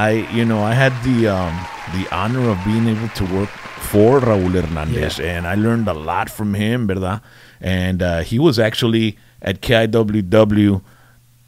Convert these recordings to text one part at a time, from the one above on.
I you know I had the um, the honor of being able to work for Raúl Hernández, yeah. and I learned a lot from him, verdad? And uh, he was actually at KIWW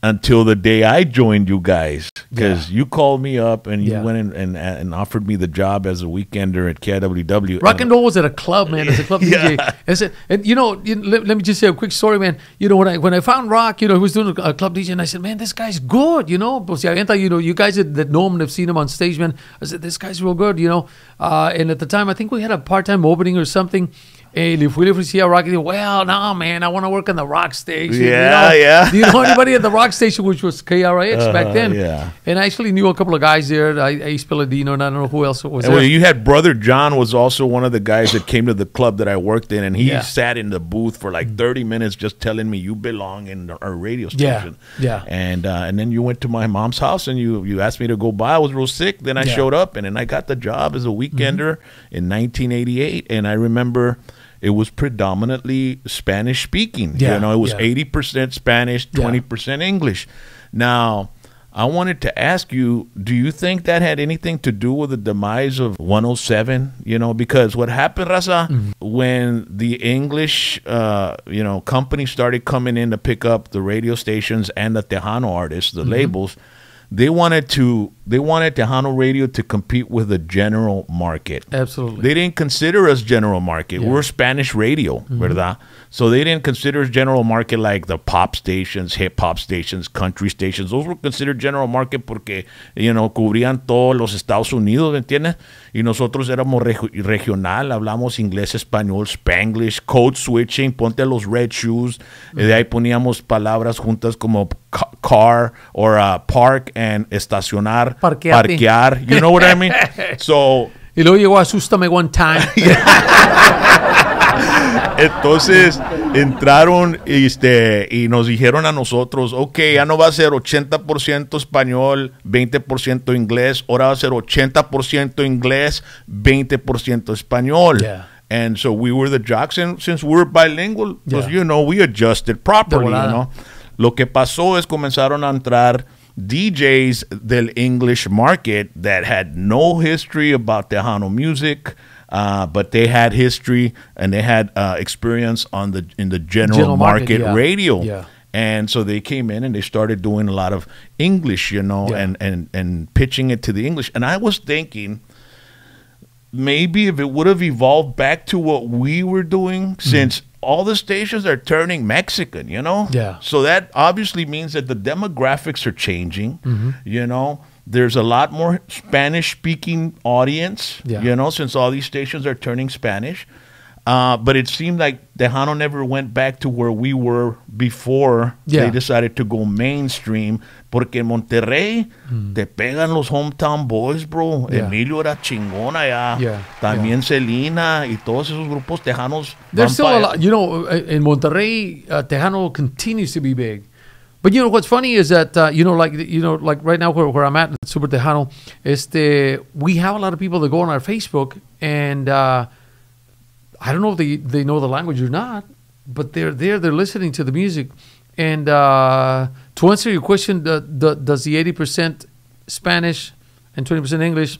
until the day I joined you guys because yeah. you called me up and you yeah. went in and, and offered me the job as a weekender at KWW. Rock and roll was at a club, man. It's a club yeah. DJ, and, said, and you know, you, let, let, me just say a quick story, man. You know, when I when I found Rock, you know, he was doing a, a club DJ, and I said, man, this guy's good. You know, you know, you guys that, know him have seen him on stage, man. I said, this guy's real good. You know, uh, and at the time, I think we had a part time opening or something. Hey, if we ever see a rock, well, no, man, I want to work on the rock station. Yeah, you know? yeah. Do you know anybody at the rock station, which was KRIX uh, back uh-huh, then? Yeah. And I actually knew a couple of guys there, Ace Palladino, and I don't know who else was and there. you had brother John was also one of the guys that came to the club that I worked in, and he yeah. sat in the booth for like 30 minutes just telling me, you belong in our radio station. Yeah, yeah. And, uh, and then you went to my mom's house, and you, you asked me to go by. I was real sick. Then I yeah. showed up, and then I got the job as a weekender mm-hmm. in 1988, and I remember – it was predominantly Spanish speaking. Yeah, you know, it was eighty yeah. percent Spanish, twenty yeah. percent English. Now, I wanted to ask you, do you think that had anything to do with the demise of 107? You know, because what happened, Raza, mm. when the English, uh, you know, company started coming in to pick up the radio stations and the Tejano artists, the mm -hmm. labels they wanted to they wanted Tejano Radio to compete with the general market. Absolutely. They didn't consider us general market. Yeah. We're Spanish radio, mm-hmm. ¿verdad? So they didn't consider us general market like the pop stations, hip hop stations, country stations. Those were considered general market porque, you know, cubrían todos los Estados Unidos, ¿entiendes? Y nosotros éramos reg regional, hablamos inglés, español, spanglish, code switching, ponte los red shoes. Mm -hmm. De ahí poníamos palabras juntas como car or park and estacionar, parquear. You know what I mean? So. Y luego llegó Asústame One Time. Entonces entraron este, y nos dijeron a nosotros, ok, ya no va a ser 80% español, 20% inglés, ahora va a ser 80% inglés, 20% español. And so we were the jocks, and since were bilingual, you know, we adjusted properly, you know. Lo que pasó es comenzaron a entrar DJs del English market that had no history about Tejano music. Uh, but they had history and they had uh, experience on the in the general, general market, market yeah. radio. Yeah. And so they came in and they started doing a lot of English, you know, yeah. and, and and pitching it to the English. And I was thinking maybe if it would have evolved back to what we were doing, mm -hmm. since all the stations are turning Mexican, you know? Yeah. So that obviously means that the demographics are changing, mm-hmm. you know? There's a lot more Spanish speaking audience, yeah. you know, since all these stations are turning Spanish. Uh, but it seemed like Tejano never went back to where we were before yeah. they decided to go mainstream. Porque en Monterrey mm. te pegan los hometown boys, bro. Yeah. Emilio era chingón allá. Yeah. También Selena y todos esos grupos tejanos. There's still a lot, you know, uh, in Monterrey, uh, Tejano continues to be big. But you know what's funny is that uh, you know like you know like right now where, where I'm at Super Tejano, este we have a lot of people that go on our Facebook and. Uh, I don't know if they, they know the language or not, but they're there, they're listening to the music. And uh, to answer your question, the, the, does the 80% Spanish and 20% English,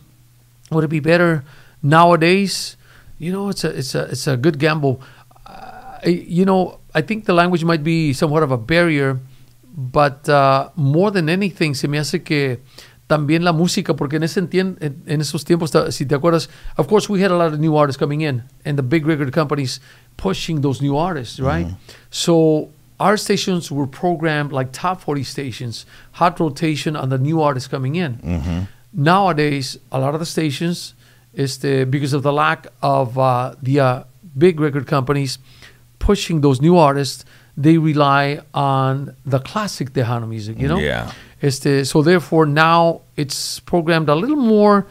would it be better nowadays? You know, it's a, it's a, it's a good gamble. Uh, you know, I think the language might be somewhat of a barrier, but uh, more than anything, se me hace que también la música, porque en, ese en, en esos tiempos, si te acuerdas, of course we had a lot of new artists coming in, and the big record companies pushing those new artists, right? Mm So our stations were programmed like top 40 stations, hot rotation on the new artists coming in. Mm -hmm. Nowadays, a lot of the stations, este, because of the lack of uh, the uh, big record companies pushing those new artists, they rely on the classic Tejano music, you know? Yeah. Este, so therefore now it's programmed a little more.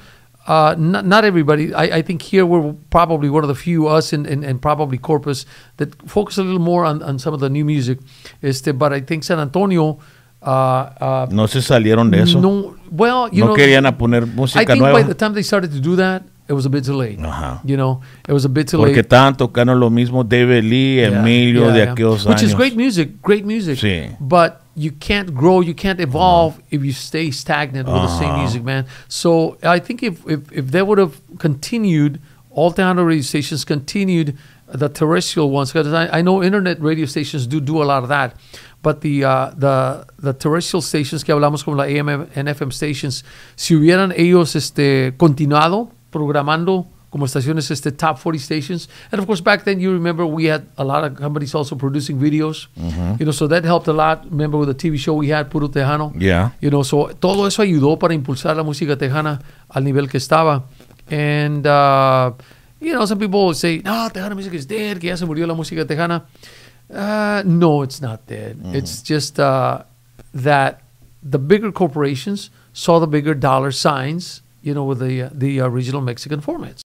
Uh, not, not, everybody. I, I, think here we're probably one of the few us and, and, and probably Corpus that focus a little more on, on some of the new music. Este, but I think San Antonio. Uh, uh, no se salieron de eso. No, well, you no know, querían a poner música I think nueva. by the time they started to do that, it was a bit too late. Ajá. You know, it was a bit too Porque late. estaban tocando lo mismo David Lee, yeah, Emilio yeah, de yeah. aquellos Which años. is great music, great music. Sí. But you can't grow, you can't evolve Ajá. if you stay stagnant Ajá. with the same music, man. So I think if if, if they would have continued, all alternative radio stations continued the terrestrial ones, because I, I, know internet radio stations do do a lot of that, but the uh, the the terrestrial stations que hablamos como la AM and FM stations, si hubieran ellos este continuado programando como estaciones este top 40 stations. And of course, back then, you remember we had a lot of companies also producing videos. Mm-hmm. You know, so that helped a lot. Remember with the TV show we had, Puro Tejano. Yeah. You know, so todo eso ayudó para impulsar la música tejana al nivel que estaba. And, uh, you know, some people say, no, Tejana music is dead, que ya se murió la música tejana. Uh, no, it's not dead. Mm-hmm. It's just uh, that the bigger corporations saw the bigger dollar signs you know, with the uh, the original Mexican format.